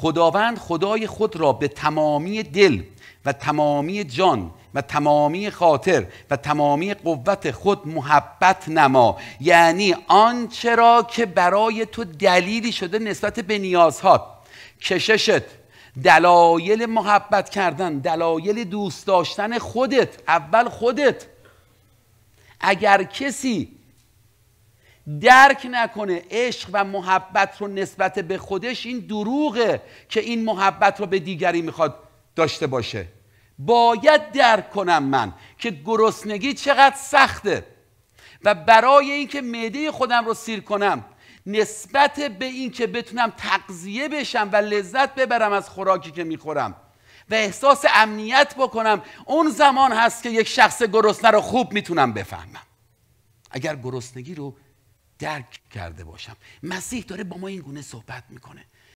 خداوند خدای خود را به تمامی دل و تمامی جان و تمامی خاطر و تمامی قوت خود محبت نما یعنی آنچه را که برای تو دلیلی شده نسبت به نیازهات کششت دلایل محبت کردن دلایل دوست داشتن خودت اول خودت اگر کسی درک نکنه عشق و محبت رو نسبت به خودش این دروغه که این محبت رو به دیگری میخواد داشته باشه باید درک کنم من که گرسنگی چقدر سخته و برای اینکه معده خودم رو سیر کنم نسبت به اینکه بتونم تقضیه بشم و لذت ببرم از خوراکی که میخورم و احساس امنیت بکنم اون زمان هست که یک شخص گرسنه رو خوب میتونم بفهمم اگر گرسنگی رو درک کرده باشم مسیح داره با ما این گونه صحبت میکنه